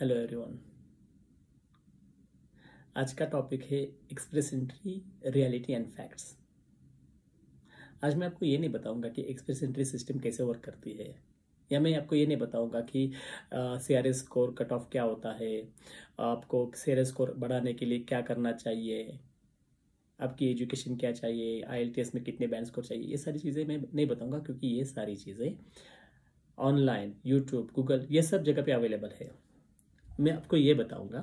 hello everyone आज का topic है Express Entry reality and facts आज मैं आपको ये नहीं बताऊंगा कि एक्सप्रेस एंट्री सिस्टम कैसे वर्क करती है या मैं आपको ये नहीं बताऊंगा कि C R S score cut off क्या होता है आपको सी आर एस स्कोर बढ़ाने के लिए क्या करना चाहिए आपकी एजुकेशन क्या चाहिए आई में कितने बैंड स्कोर चाहिए ये सारी चीज़ें मैं नहीं बताऊँगा क्योंकि ये सारी चीज़ें ऑनलाइन यूट्यूब गूगल ये सब जगह पे अवेलेबल है मैं आपको ये बताऊंगा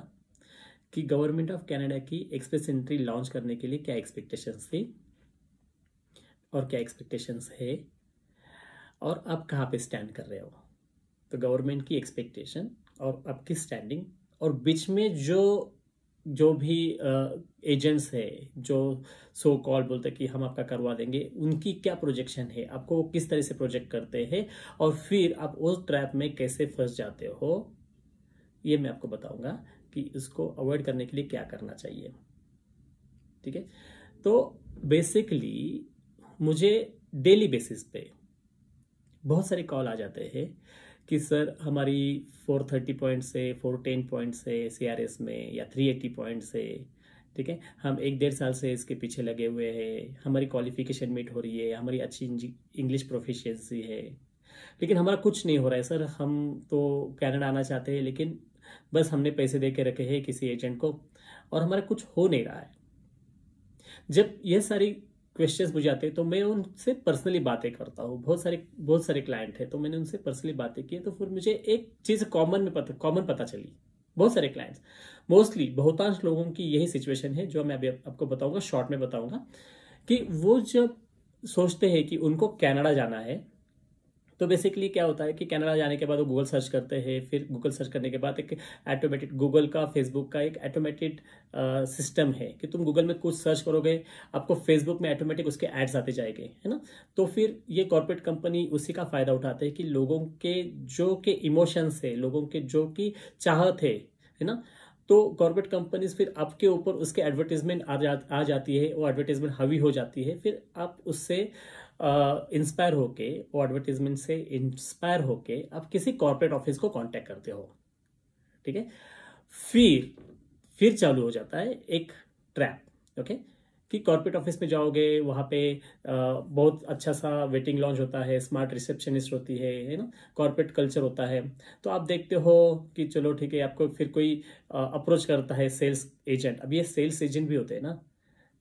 कि गवर्नमेंट ऑफ कनाडा की एक्सप्रेस एंट्री लॉन्च करने के लिए क्या एक्सपेक्टेशंस थी और क्या एक्सपेक्टेशंस है और आप कहाँ पे स्टैंड कर रहे हो तो गवर्नमेंट की एक्सपेक्टेशन और आपकी स्टैंडिंग और बीच में जो जो भी एजेंट्स है जो सो कॉल बोलते कि हम आपका करवा देंगे उनकी क्या प्रोजेक्शन है आपको किस तरह से प्रोजेक्ट करते हैं और फिर आप उस ट्रैप में कैसे फंस जाते हो ये मैं आपको बताऊंगा कि इसको अवॉइड करने के लिए क्या करना चाहिए ठीक है तो बेसिकली मुझे डेली बेसिस पे बहुत सारे कॉल आ जाते हैं कि सर हमारी 430 पॉइंट से 410 पॉइंट से सीआरएस में या 380 पॉइंट से ठीक है हम एक डेढ़ साल से इसके पीछे लगे हुए हैं हमारी क्वालिफिकेशन मीट हो रही है हमारी अच्छी इंग्लिश प्रोफिशिएंसी है लेकिन हमारा कुछ नहीं हो रहा है सर हम तो कैनेडा आना चाहते हैं लेकिन बस हमने पैसे दे के रखे हैं किसी एजेंट को और हमारा कुछ हो नहीं रहा है जब यह सारी क्वेश्चंस मुझे आते हैं तो मैं उनसे पर्सनली बातें करता हूँ बहुत सारे बहुत सारे क्लाइंट हैं तो मैंने उनसे पर्सनली बातें की तो फिर मुझे एक चीज़ कॉमन में पता कॉमन पता चली बहुत सारे क्लाइंट्स मोस्टली बहुतांश लोगों की यही सिचुएशन है जो मैं अभी आपको बताऊंगा शॉर्ट में बताऊंगा कि वो जब सोचते हैं कि उनको कनाडा जाना है तो बेसिकली क्या होता है कि कैनेडा जाने के बाद वो गूगल सर्च करते हैं फिर गूगल सर्च करने के बाद एक ऑटोमेटिक गूगल का फेसबुक का एक ऑटोमेटिक सिस्टम है कि तुम गूगल में कुछ सर्च करोगे आपको फेसबुक में ऑटोमेटिक उसके एड्स आते जाएंगे है ना तो फिर ये कॉरपोरेट कंपनी उसी का फ़ायदा उठाते हैं कि लोगों के जो के इमोशंस है लोगों के जो की चाहत है है ना तो कॉर्पोरेट कंपनीज फिर आपके ऊपर उसके एडवर्टीजमेंट आ, जा, आ जाती है वो एडवर्टीजमेंट हावी हो जाती है फिर आप उससे इंस्पायर होके वो एडवर्टीजमेंट से इंस्पायर होके आप किसी कॉर्पोरेट ऑफिस को कांटेक्ट करते हो ठीक है फिर फिर चालू हो जाता है एक ट्रैप ओके कि कॉर्पोरेट ऑफिस में जाओगे वहाँ पे बहुत अच्छा सा वेटिंग लॉन्च होता है स्मार्ट रिसेप्शनिस्ट होती है है ना कॉर्पोरेट कल्चर होता है तो आप देखते हो कि चलो ठीक है आपको फिर कोई अप्रोच करता है सेल्स एजेंट अब ये सेल्स एजेंट भी होते हैं ना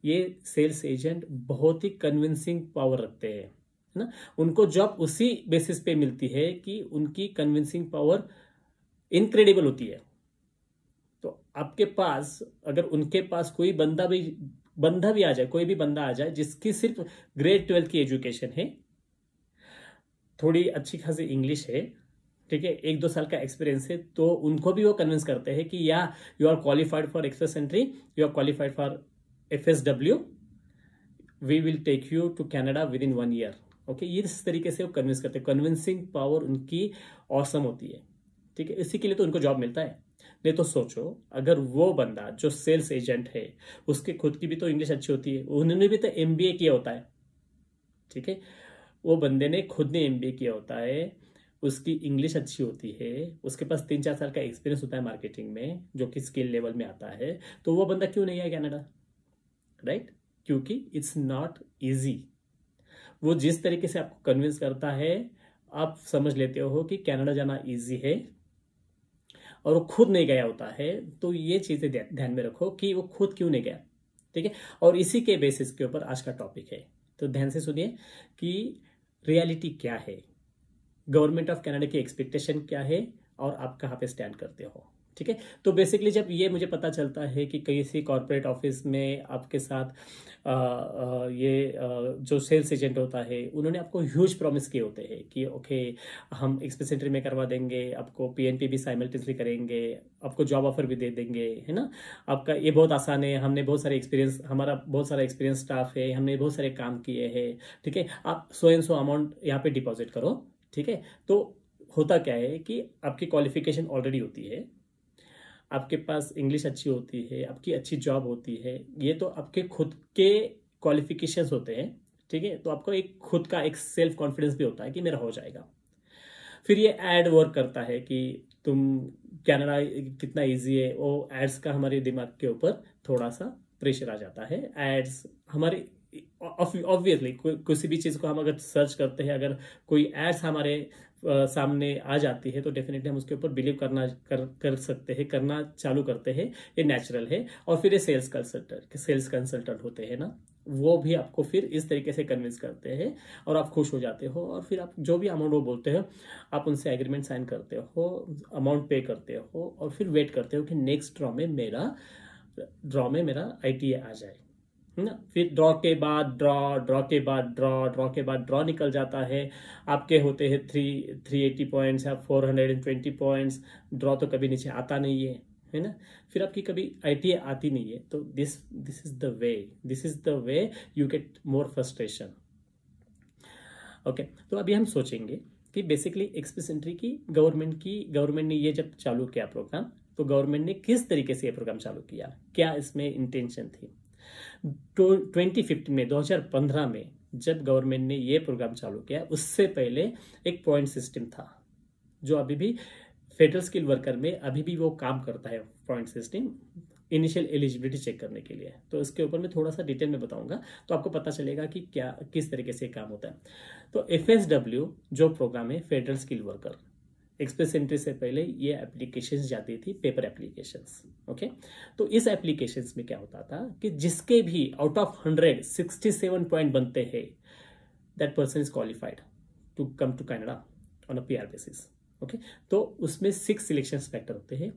ये सेल्स एजेंट बहुत ही कन्विंसिंग पावर रखते हैं ना उनको जॉब उसी बेसिस पे मिलती है कि उनकी कन्विंसिंग पावर इनक्रेडिबल होती है तो आपके पास अगर उनके पास कोई बंदा भी बंदा भी आ जाए कोई भी बंदा आ जाए जिसकी सिर्फ ग्रेड ट्वेल्थ की एजुकेशन है थोड़ी अच्छी खासी इंग्लिश है ठीक है एक दो साल का एक्सपीरियंस है तो उनको भी वो कन्विंस करते हैं कि या you are qualified for Express Entry you are qualified for F V will take you to Canada within one year okay ये इस तरीके से वो कन्विंस करते हैं कन्विंसिंग पावर उनकी औसम होती है ठीक है इसी के लिए तो उनको जॉब मिलता है नहीं तो सोचो अगर वो बंदा जो सेल्स एजेंट है उसके खुद की भी तो इंग्लिश अच्छी होती है उन्होंने भी तो एम किया होता है ठीक है वो बंदे ने खुद ने एम किया होता है उसकी इंग्लिश अच्छी होती है उसके पास तीन चार साल का एक्सपीरियंस होता है मार्केटिंग में जो कि स्किल लेवल में आता है तो वो बंदा क्यों नहीं आया कनाडा राइट क्योंकि इट्स नॉट इजी वो जिस तरीके से आपको कन्विंस करता है आप समझ लेते हो कि कनाडा जाना इजी है और वो खुद नहीं गया होता है तो ये चीज़ें ध्यान में रखो कि वो खुद क्यों नहीं गया ठीक है और इसी के बेसिस के ऊपर आज का टॉपिक है तो ध्यान से सुनिए कि रियलिटी क्या है गवर्नमेंट ऑफ कनाडा की एक्सपेक्टेशन क्या है और आप कहाँ पे स्टैंड करते हो ठीक है तो बेसिकली जब ये मुझे पता चलता है कि किसी कॉरपोरेट ऑफिस में आपके साथ आ, आ, ये आ, जो सेल्स एजेंट होता है उन्होंने आपको ह्यूज प्रॉमिस किए होते हैं कि ओके हम एक्सप्रेस सेंटर में करवा देंगे आपको पीएनपी भी साइमल्टेसली करेंगे आपको जॉब ऑफर भी दे देंगे है ना आपका ये बहुत आसान है हमने बहुत सारे एक्सपीरियंस हमारा बहुत सारा एक्सपीरियंस स्टाफ है हमने बहुत सारे काम किए हैं ठीक है आप सो एंड सो अमाउंट यहाँ पे डिपॉजिट करो ठीक है तो होता क्या है कि आपकी क्वालिफिकेशन ऑलरेडी होती है आपके पास इंग्लिश अच्छी होती है आपकी अच्छी जॉब होती है ये तो आपके खुद के क्वालिफिकेशंस होते हैं ठीक है तो आपको एक खुद का एक सेल्फ कॉन्फिडेंस भी होता है कि मेरा हो जाएगा फिर ये एड वर्क करता है कि तुम कैनेडा कितना इजी है वो एड्स का हमारे दिमाग के ऊपर थोड़ा सा प्रेशर आ जाता है एड्स हमारे ऑब्वियसली किसी भी चीज़ को हम अगर सर्च करते हैं अगर कोई एड्स हमारे आ, सामने आ जाती है तो डेफिनेटली हम उसके ऊपर बिलीव करना कर कर सकते हैं करना चालू करते हैं ये नेचुरल है और फिर ये सेल्स कंसल्टेंट सेल्स कंसल्टेंट होते हैं ना वो भी आपको फिर इस तरीके से कन्विंस करते हैं और आप खुश हो जाते हो और फिर आप जो भी अमाउंट वो बोलते हो आप उनसे एग्रीमेंट साइन करते हो अमाउंट पे करते हो और फिर वेट करते हो कि नेक्स्ट ड्रॉ में मेरा ड्रॉ में मेरा आई आ जाए ना फिर ड्रॉ के बाद ड्रॉ ड्रॉ के बाद ड्रॉ ड्रॉ के बाद ड्रॉ निकल जाता है आपके होते हैं थ्री थ्री एटी पॉइंट्स या four hundred and twenty points draw तो कभी नीचे आता नहीं है है ना फिर आपकी कभी आई e आती नहीं है तो this this is the way this is the way you get more frustration okay तो अभी हम सोचेंगे कि बेसिकली एक्सप्रेस एंट्री की गवर्नमेंट की गवर्नमेंट ने ये जब चालू किया प्रोग्राम तो गवर्नमेंट ने किस तरीके से ये प्रोग्राम चालू किया क्या इसमें इंटेंशन थी ट्वेंटी फिफ्टीन में 2015 में जब गवर्नमेंट ने यह प्रोग्राम चालू किया उससे पहले एक पॉइंट सिस्टम था जो अभी भी फेडरल स्किल वर्कर में अभी भी वो काम करता है point system initial eligibility check करने के लिए तो इसके ऊपर मैं थोड़ा सा डिटेल में बताऊंगा तो आपको पता चलेगा कि क्या किस तरीके से काम होता है तो एफ जो प्रोग्राम है federal skill worker Express Entry से पहले ये एप्लीकेशन जाती थी पेपर एप्लीकेशंस ओके तो इस एप्लीकेशंस में क्या होता था कि जिसके भी out of hundred sixty seven point बनते हैं that person is qualified to come to Canada on a P R basis okay तो उसमें सिक्स सिलेक्शन फैक्टर होते हैं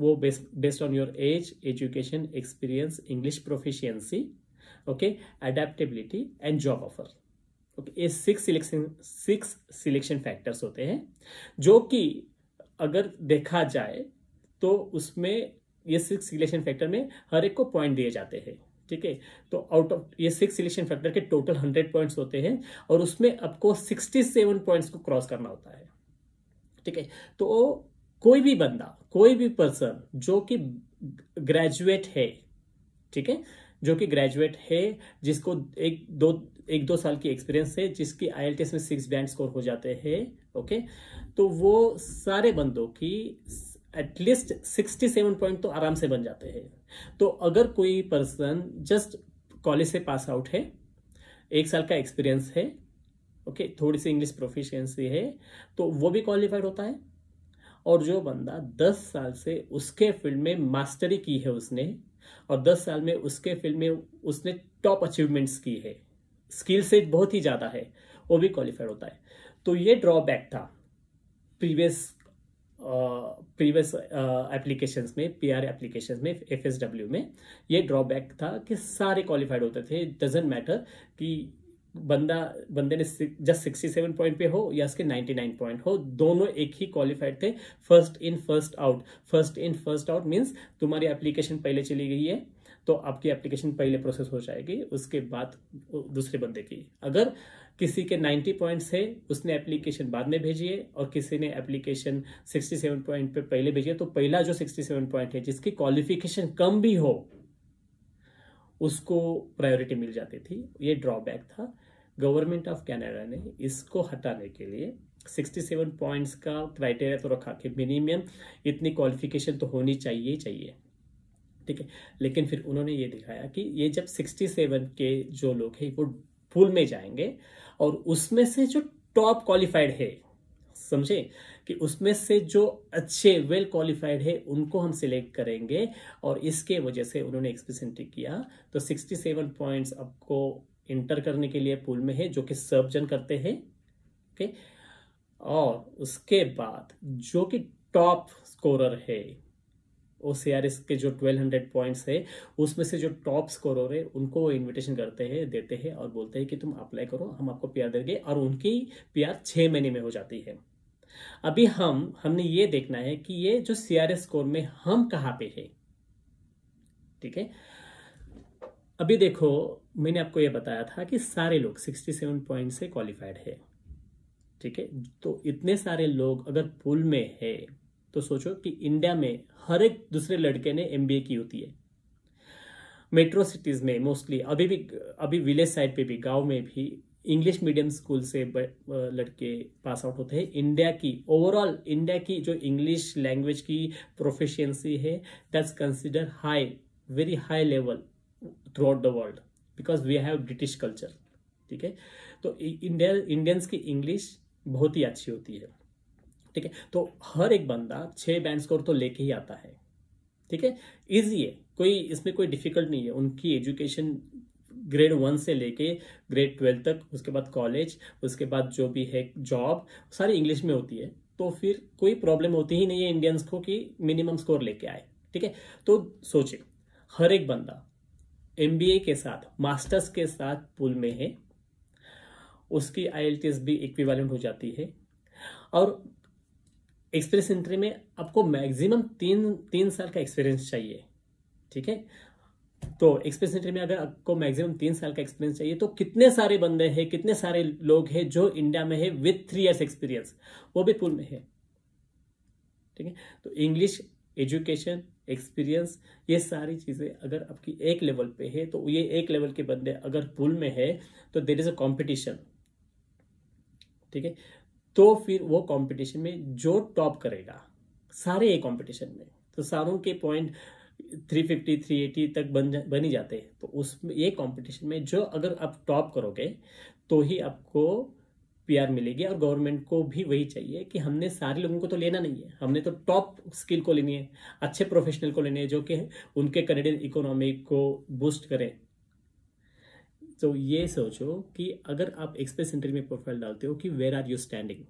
वो based on your age education experience English proficiency okay adaptability and job offer okay ये six selection six selection factors होते हैं जो कि अगर देखा जाए तो उसमें ये सिक्स सिलेक्शन फैक्टर में हर एक को पॉइंट दिए जाते हैं ठीक है तो आउट ऑफ ये सिक्स सिलेक्शन फैक्टर के टोटल हंड्रेड पॉइंट्स होते हैं और उसमें आपको सिक्सटी सेवन पॉइंट्स को क्रॉस करना होता है ठीक है तो कोई भी बंदा कोई भी पर्सन जो कि ग्रेजुएट है ठीक है जो कि ग्रेजुएट है जिसको एक दो एक दो साल की एक्सपीरियंस है जिसकी आई में सिक्स बैंड स्कोर हो जाते हैं ओके तो वो सारे बंदों की एटलीस्ट सिक्सटी सेवन पॉइंट तो आराम से बन जाते हैं तो अगर कोई पर्सन जस्ट कॉलेज से पास आउट है एक साल का एक्सपीरियंस है ओके okay, थोड़ी सी इंग्लिश प्रोफिशेंसी है तो वो भी क्वालिफाइड होता है और जो बंदा दस साल से उसके फील्ड में मास्टरी की है उसने और 10 साल में उसके फील्ड में उसने टॉप अचीवमेंट्स की है स्किल से बहुत ही ज़्यादा है वो भी क्वालिफाइड होता है तो ये ड्रॉबैक था प्रीवियस प्रीवियस एप्लीकेशन में पी आर एप्लीकेशन में एफ डब्ल्यू में ये ड्रॉबैक था कि सारे क्वालिफाइड होते थे डजेंट मैटर कि बंदा बंदे ने जस्ट सिक्सटी सेवन पॉइंट पे हो या उसके नाइन्टी नाइन पॉइंट हो दोनों एक ही क्वालिफाइड थे first in first out first in first out means तुम्हारी एप्लीकेशन पहले चली गई है तो आपकी एप्लीकेशन पहले प्रोसेस हो जाएगी उसके बाद दूसरे बंदे की अगर किसी के 90 पॉइंट्स है उसने एप्लीकेशन बाद में भेजी है और किसी ने एप्लीकेशन 67 पॉइंट पे पहले भेजी है तो पहला जो 67 पॉइंट है जिसकी क्वालिफिकेशन कम भी हो उसको प्रायोरिटी मिल जाती थी ये ड्रॉबैक था गवर्नमेंट ऑफ कनाडा ने इसको हटाने के लिए 67 पॉइंट्स का क्राइटेरिया तो रखा कि मिनिमम इतनी क्वालिफिकेशन तो होनी चाहिए ही चाहिए ठीक है लेकिन फिर उन्होंने ये दिखाया कि ये जब 67 के जो लोग हैं वो पूल में जाएंगे और उसमें से जो टॉप क्वालिफाइड है समझे कि उसमें से जो अच्छे वेल क्वालिफाइड है उनको हम सिलेक्ट करेंगे और इसके वजह से उन्होंने एक्सप्रेस एंट्री किया तो 67 पॉइंट्स आपको इंटर करने के लिए पूल में है जो कि सर्वजन करते हैं ओके और उसके बाद जो कि टॉप स्कोरर है ओ सी आर एस के जो 1200 पॉइंट्स है उसमें से जो टॉप स्कोरर है उनको वो इन्विटेशन करते हैं देते हैं और बोलते हैं कि तुम अप्लाई करो हम आपको पीआर देंगे और उनकी पीआर छः महीने में हो जाती है अभी हम हमने ये देखना है कि ये जो सी आर स्कोर में हम कहाँ पे है ठीक है अभी देखो मैंने आपको ये बताया था कि सारे लोग 67 पॉइंट से क्वालिफाइड है ठीक है तो इतने सारे लोग अगर पुल में है तो सोचो कि इंडिया में हर एक दूसरे लड़के ने एम की होती है मेट्रो सिटीज में मोस्टली अभी भी अभी विलेज साइड पे भी गांव में भी इंग्लिश मीडियम स्कूल से लड़के पास आउट होते हैं इंडिया की ओवरऑल इंडिया की जो इंग्लिश लैंग्वेज की प्रोफिशिएंसी है that's consider high very high level throughout the world because we have British culture ठीक है तो इंडिया इंडियंस की इंग्लिश बहुत ही अच्छी होती है ठीक है तो हर एक बंदा छः बैंड स्कोर तो लेके ही आता है ठीक है इजी है कोई इसमें कोई डिफिकल्ट नहीं है उनकी एजुकेशन ग्रेड वन से लेके ग्रेड ट्वेल्व तक उसके बाद कॉलेज उसके बाद जो भी है जॉब सारी इंग्लिश में होती है तो फिर कोई प्रॉब्लम होती ही नहीं है इंडियंस को कि मिनिमम स्कोर लेके आए ठीक है तो सोचे हर एक बंदा एम के साथ मास्टर्स के साथ पुल में है उसकी आई भी इक्विवेलेंट हो जाती है और एक्सप्रेस एंट्री में आपको मैक्सिमम तीन तीन साल का एक्सपीरियंस चाहिए ठीक है तो एक्सपीरियंस सेंटर में अगर आपको मैक्सिमम तीन साल का एक्सपीरियंस चाहिए तो कितने सारे बंदे हैं कितने सारे लोग हैं जो इंडिया में है विथ थ्री ईयर्स एक्सपीरियंस वो भी पूल में है ठीक है तो इंग्लिश एजुकेशन एक्सपीरियंस ये सारी चीज़ें अगर आपकी एक लेवल पे है तो ये एक लेवल के बंदे अगर पुल में है तो देर इज़ अ कॉम्पिटिशन ठीक है तो फिर वो कंपटीशन में जो टॉप करेगा सारे ये कंपटीशन में तो सारों के point three fifty three eighty तक बन जा बन ही जाते हैं तो उस ये कंपटीशन में जो अगर आप टॉप करोगे तो ही आपको पीआर मिलेगी और गवर्नमेंट को भी वही चाहिए कि हमने सारे लोगों को तो लेना नहीं है हमने तो टॉप स्किल को लेनी है अच्छे प्रोफेशनल को लेनी है जो कि उनके कनेडियन इकोनॉमी को बूस्ट करें तो ये सोचो कि अगर आप एक्सप्रेस इंटरव्यू में प्रोफाइल डालते हो कि वेर आर यू स्टैंडिंग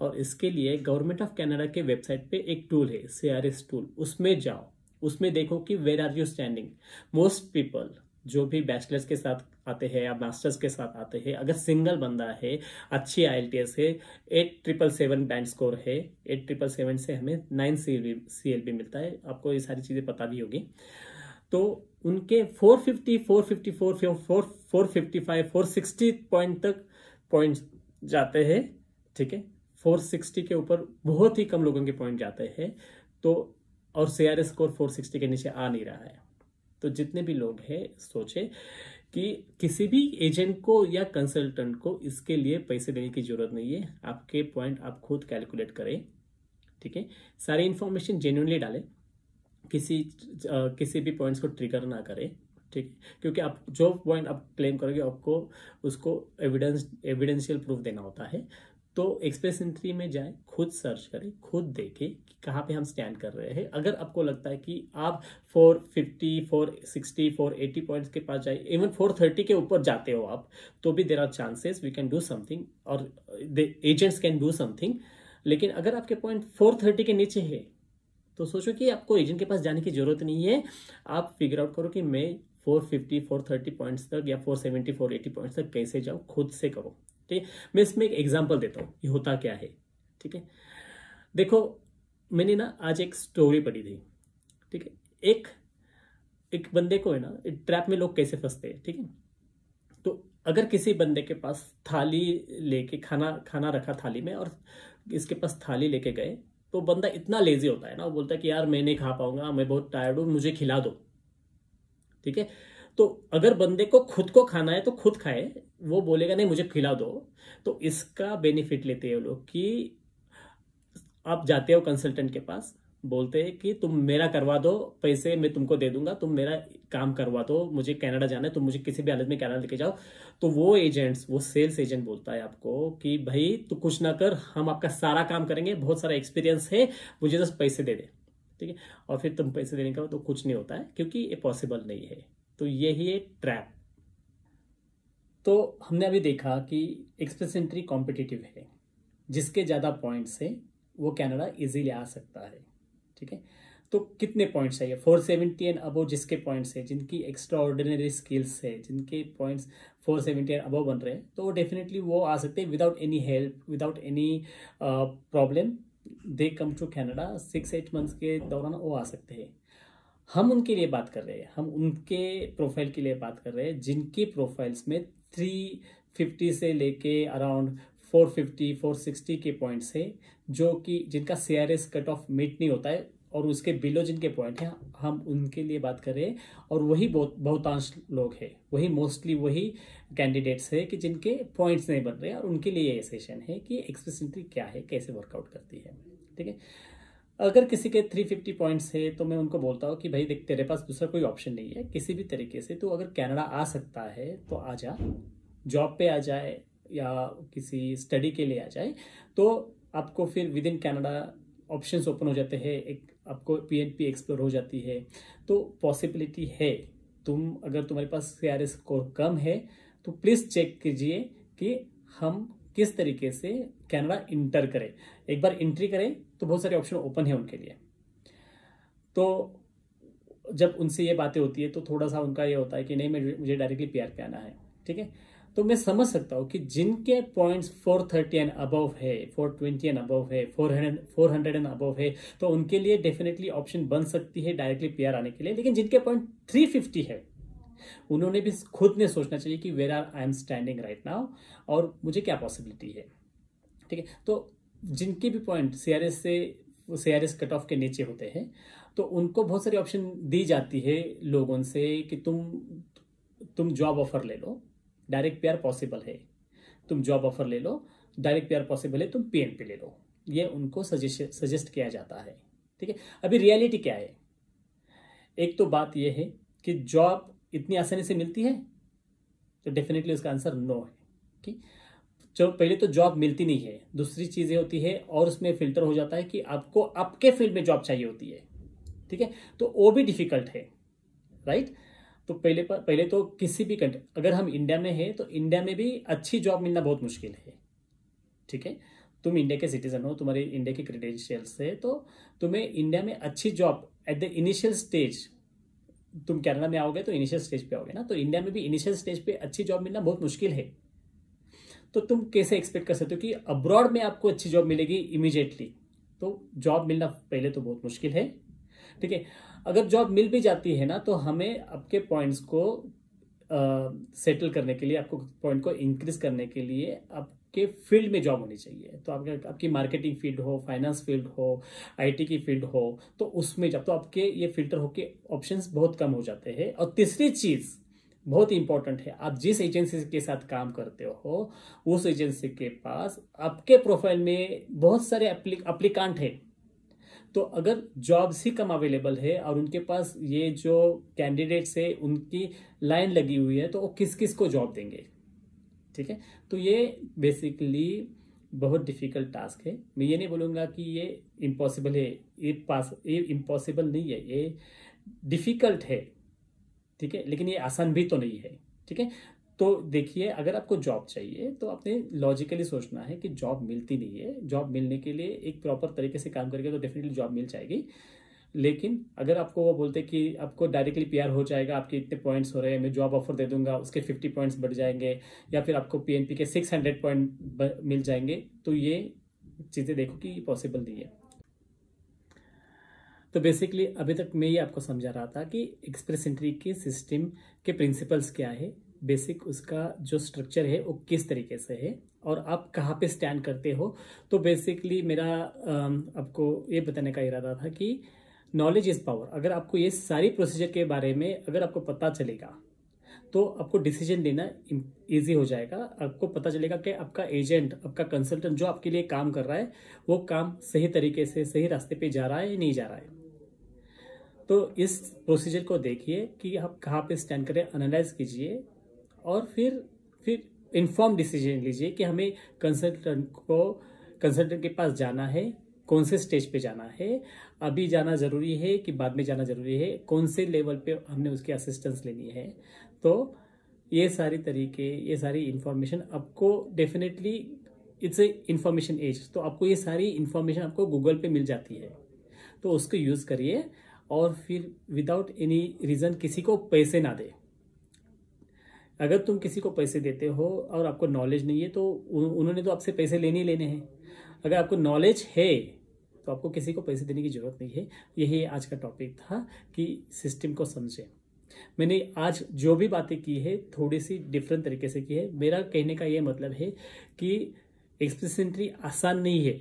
और इसके लिए गवर्नमेंट ऑफ कनाडा के वेबसाइट पे एक टूल है सीआरएस टूल उसमें जाओ उसमें देखो कि where are you standing most people जो भी बैचलर्स के साथ आते हैं या मास्टर्स के साथ आते हैं अगर सिंगल बंदा है अच्छी आई एल टी एस है eight triple seven band score है एट ट्रिपल सेवन से हमें nine C L B B C L मिलता है आपको ये सारी चीज़ें पता भी होगी तो उनके four four four four fifty fifty fifty five four sixty point तक पॉइंट जाते हैं ठीक है 460 के ऊपर बहुत ही कम लोगों के पॉइंट जाते हैं तो और सी आर स्कोर 460 के नीचे आ नहीं रहा है तो जितने भी लोग हैं सोचे कि किसी भी एजेंट को या कंसल्टेंट को इसके लिए पैसे देने की जरूरत नहीं है आपके पॉइंट आप खुद कैलकुलेट करें ठीक है सारी इन्फॉर्मेशन जेन्यूनली डालें किसी आ, किसी भी पॉइंट्स को ट्रिगर ना करें ठीक क्योंकि आप जो पॉइंट आप क्लेम करोगे आपको उसको एविडेंस एविडेंशियल प्रूफ देना होता है तो एक्सप्रेस एंट्री में जाए खुद सर्च करें खुद देखें कि कहाँ पे हम स्टैंड कर रहे हैं अगर आपको लगता है कि आप 450, 460, 480 पॉइंट्स के पास जाए इवन 430 के ऊपर जाते हो आप तो भी there are chances we can do something और एजेंट्स कैन डू समथिंग लेकिन अगर आपके पॉइंट 430 के नीचे है तो सोचो कि आपको एजेंट के पास जाने की जरूरत नहीं है आप फिगर आउट करो कि मैं 450, 430 पॉइंट्स तक या 470, 480 पॉइंट्स तक कैसे जाऊँ खुद से करो ठीक है मैं इसमें एक एग्जाम्पल देता हूँ ये होता क्या है ठीक है देखो मैंने ना आज एक स्टोरी पढ़ी थी ठीक है एक एक बंदे को है ना ट्रैप में लोग कैसे फंसते हैं ठीक है तो अगर किसी बंदे के पास थाली लेके खाना खाना रखा थाली में और इसके पास थाली लेके गए तो बंदा इतना लेजी होता है ना वो बोलता है कि यार मैं नहीं खा पाऊंगा मैं बहुत टायर्ड हूँ मुझे खिला दो ठीक है तो अगर बंदे को खुद को खाना है तो खुद खाए वो बोलेगा नहीं मुझे खिला दो तो इसका बेनिफिट लेते हैं लोग कि आप जाते हो कंसल्टेंट के पास बोलते हैं कि तुम मेरा करवा दो पैसे मैं तुमको दे दूंगा तुम मेरा काम करवा दो मुझे कनाडा जाना है तुम मुझे किसी भी हालत में कनाडा लेके जाओ तो वो एजेंट्स वो सेल्स एजेंट बोलता है आपको कि भाई तू कुछ ना कर हम आपका सारा काम करेंगे बहुत सारा एक्सपीरियंस है मुझे बस पैसे दे दे ठीक है और फिर तुम पैसे देने का तो कुछ नहीं होता है क्योंकि ये पॉसिबल नहीं है तो यही है ट्रैप तो हमने अभी देखा कि एक्सप्रेस एंट्री कॉम्पिटिटिव है जिसके ज़्यादा पॉइंट्स हैं वो कनाडा इजीली आ सकता है ठीक है तो कितने पॉइंट्स चाहिए फोर सेवेंटी एंड अबो जिसके पॉइंट्स है जिनकी एक्स्ट्रा ऑर्डिनरी स्किल्स है जिनके points four seventy and above बन रहे हैं तो डेफिनेटली वो आ सकते हैं without any help without any problem they come to Canada six eight months के दौरान वो आ सकते हैं हम उनके लिए बात कर रहे हैं हम उनके प्रोफाइल के लिए बात कर रहे हैं जिनके प्रोफाइल्स में थ्री फिफ्टी से लेके around four fifty four sixty के पॉइंट्स है जो कि जिनका C R S cut off meet नहीं होता है और उसके बिलो जिनके पॉइंट हैं हम उनके लिए बात कर रहे हैं और वही बहुत बहुतांश लोग हैं वही मोस्टली वही कैंडिडेट्स है कि जिनके पॉइंट्स नहीं बन रहे और उनके लिए ये सेशन है कि एक्सप्रेस क्या है कैसे वर्कआउट करती है ठीक है अगर किसी के 350 पॉइंट्स है तो मैं उनको बोलता हूँ कि भाई देख तेरे पास दूसरा कोई ऑप्शन नहीं है किसी भी तरीके से तो अगर कनाडा आ सकता है तो आ जा जॉब पे आ जाए या किसी स्टडी के लिए आ जाए तो आपको फिर within Canada option open हो जाते हैं एक आपको पी एन पी एक्सप्लोर हो जाती है तो पॉसिबिलिटी है तुम अगर तुम्हारे पास सी आर स्कोर कम है तो प्लीज़ चेक कीजिए कि हम किस तरीके से कैनेडा इंटर करें एक बार एंट्री करें तो बहुत सारे ऑप्शन ओपन है उनके लिए तो जब उनसे ये बातें होती है तो थोड़ा सा उनका ये होता है कि नहीं मैं मुझे डायरेक्टली पीआर पे आना है ठीक है तो मैं समझ सकता हूँ कि जिनके पॉइंट्स 430 एंड अबव है 420 एंड अबव है 400 हंड्रेड एंड अबव है तो उनके लिए डेफिनेटली ऑप्शन बन सकती है डायरेक्टली पीआर आने के लिए लेकिन जिनके पॉइंट 350 है उन्होंने भी खुद ने सोचना चाहिए कि where are I am standing right now और मुझे क्या पॉसिबिलिटी है ठीक है तो जिनके भी पॉइंट सीआरएस से सीआरएस कट ऑफ के नीचे होते हैं तो उनको बहुत सारी ऑप्शन दी जाती है लोगों से कि तुम तुम जॉब ऑफर ले लो डायरेक्ट पीआर पॉसिबल है तुम जॉब ऑफर ले लो डायरेक्ट पीआर पॉसिबल है तुम पीएनपी ले लो ये उनको सजेस्ट सजेस्ट किया जाता है ठीक है अभी रियलिटी क्या है एक तो बात यह है कि जॉब इतनी आसानी से मिलती है तो डेफिनेटली उसका आंसर नो है ठीक चलो पहले तो जॉब मिलती नहीं है दूसरी चीज़ें होती है और उसमें फिल्टर हो जाता है कि आपको आपके फील्ड में जॉब चाहिए होती है ठीक है तो वो भी डिफिकल्ट है राइट तो पहले पर पहले तो किसी भी कंट्री अगर हम इंडिया में हैं तो इंडिया में भी अच्छी जॉब मिलना बहुत मुश्किल है ठीक है तुम इंडिया के सिटीजन हो तुम्हारे इंडिया के क्रेडेंशियल्स है तो तुम्हें इंडिया में अच्छी job at the initial stage तुम कैनेडा में आओगे तो इनिशियल स्टेज पे आओगे ना तो इंडिया में भी इनिशियल स्टेज पे अच्छी जॉब मिलना बहुत मुश्किल है तो तुम कैसे एक्सपेक्ट कर सकते हो कि अब्रॉड में आपको अच्छी जॉब मिलेगी इमीजिएटली तो जॉब मिलना पहले तो बहुत मुश्किल है ठीक है अगर जॉब मिल भी जाती है ना तो हमें आपके पॉइंट्स को सेटल करने के लिए आपको पॉइंट को इंक्रीज करने के लिए आपके फील्ड में जॉब होनी चाहिए तो आपके आपकी मार्केटिंग फील्ड हो फाइनेंस फील्ड हो आईटी की फील्ड हो तो उसमें जब तो आपके ये फिल्टर होके ऑप्शंस बहुत कम हो जाते हैं और तीसरी चीज़ बहुत इंपॉर्टेंट है आप जिस एजेंसी के साथ काम करते हो उस एजेंसी के पास आपके प्रोफाइल में बहुत सारे अप्लीकांट है तो अगर जॉब्स ही कम अवेलेबल है और उनके पास ये जो कैंडिडेट्स है उनकी लाइन लगी हुई है तो वो किस किस को जॉब देंगे ठीक है तो ये बेसिकली बहुत डिफिकल्ट टास्क है मैं ये नहीं बोलूँगा कि ये इम्पॉसिबल है ये पास ये इम्पॉसिबल नहीं है ये डिफ़िकल्ट है ठीक है लेकिन ये आसान भी तो नहीं है ठीक है तो देखिए अगर आपको जॉब चाहिए तो आपने लॉजिकली सोचना है कि जॉब मिलती नहीं है जॉब मिलने के लिए एक प्रॉपर तरीके से काम करेगा तो डेफिनेटली जॉब मिल जाएगी लेकिन अगर आपको वो बोलते कि आपको डायरेक्टली पीआर हो जाएगा आपके इतने पॉइंट्स हो रहे हैं मैं जॉब ऑफर दे दूंगा उसके फिफ्टी पॉइंट्स बढ़ जाएंगे या फिर आपको पीएनपी के सिक्स हंड्रेड पॉइंट मिल जाएंगे तो ये चीज़ें देखो कि पॉसिबल नहीं है तो बेसिकली अभी तक मैं ये आपको समझा रहा था कि एक्सप्रेस एंट्री के सिस्टम के प्रिंसिपल्स क्या है बेसिक उसका जो स्ट्रक्चर है वो किस तरीके से है और आप कहाँ पे स्टैंड करते हो तो बेसिकली मेरा आपको ये बताने का इरादा था कि नॉलेज इज़ पावर अगर आपको ये सारी प्रोसीजर के बारे में अगर आपको पता चलेगा तो आपको डिसीजन लेना इजी हो जाएगा आपको पता चलेगा कि आपका एजेंट आपका कंसल्टेंट जो आपके लिए काम कर रहा है वो काम सही तरीके से सही रास्ते पे जा रहा है या नहीं जा रहा है तो इस प्रोसीजर को देखिए कि आप कहाँ पे स्टैंड करें एनालाइज कीजिए और फिर फिर इन्फॉर्म डिसीजन लीजिए कि हमें कंसल्टेंट को कंसल्टेंट के पास जाना है कौन से स्टेज पे जाना है अभी जाना ज़रूरी है कि बाद में जाना ज़रूरी है कौन से लेवल पे हमने उसकी असिस्टेंस लेनी है तो ये सारी तरीके ये सारी इन्फॉर्मेशन आपको definitely it's a information age तो आपको ये सारी इन्फॉर्मेशन आपको गूगल पे मिल जाती है तो उसको यूज़ करिए और फिर विदाउट एनी रीज़न किसी को पैसे ना दे अगर तुम किसी को पैसे देते हो और आपको नॉलेज नहीं है तो उन्होंने तो आपसे पैसे लेने ही लेने हैं अगर आपको नॉलेज है तो आपको किसी को पैसे देने की ज़रूरत नहीं है यही आज का टॉपिक था कि सिस्टम को समझें मैंने आज जो भी बातें की है थोड़ी सी डिफरेंट तरीके से की है मेरा कहने का ये मतलब है कि एक्सप्रेसेंट्री आसान नहीं है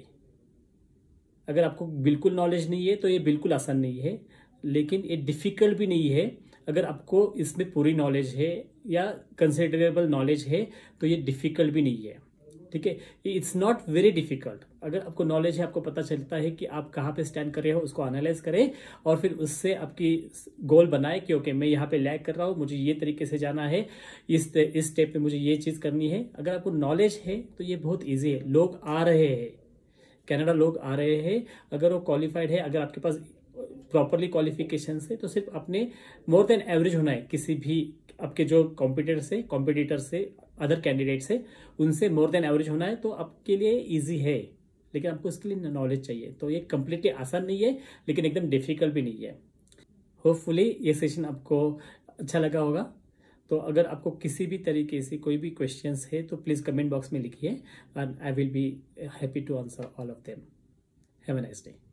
अगर आपको बिल्कुल नॉलेज नहीं है तो ये बिल्कुल आसान नहीं है लेकिन ये डिफ़िकल्ट भी नहीं है अगर आपको इसमें पूरी नॉलेज है या कंसिडरेबल नॉलेज है तो ये डिफ़िकल्ट भी नहीं है ठीक है इट्स नॉट वेरी डिफिकल्ट अगर आपको नॉलेज है आपको पता चलता है कि आप कहाँ पे स्टैंड कर रहे हो उसको एनालाइज करें और फिर उससे आपकी गोल बनाए कि ओके मैं यहाँ पे लैग कर रहा हूँ मुझे ये तरीके से जाना है इस इस स्टेप पे मुझे ये चीज़ करनी है अगर आपको नॉलेज है तो ये बहुत ईजी है लोग आ रहे हैं कनाडा लोग आ रहे हैं अगर वो क्वालिफाइड है अगर आपके पास प्रॉपरली क्वालिफिकेशन है तो सिर्फ अपने मोर देन एवरेज होना है किसी भी आपके जो कॉम्पिटिटर से कॉम्पिटिटर से अदर कैंडिडेट से उनसे मोर देन एवरेज होना है तो आपके लिए ईजी है लेकिन आपको इसके लिए नॉलेज चाहिए तो ये कम्प्लीटली आसान नहीं है लेकिन एकदम डिफिकल्ट भी नहीं है होपफुली ये सेशन आपको अच्छा लगा होगा तो अगर आपको किसी भी तरीके से कोई भी क्वेश्चन है तो प्लीज़ कमेंट बॉक्स में लिखिए and I will be happy to answer all of them have a nice day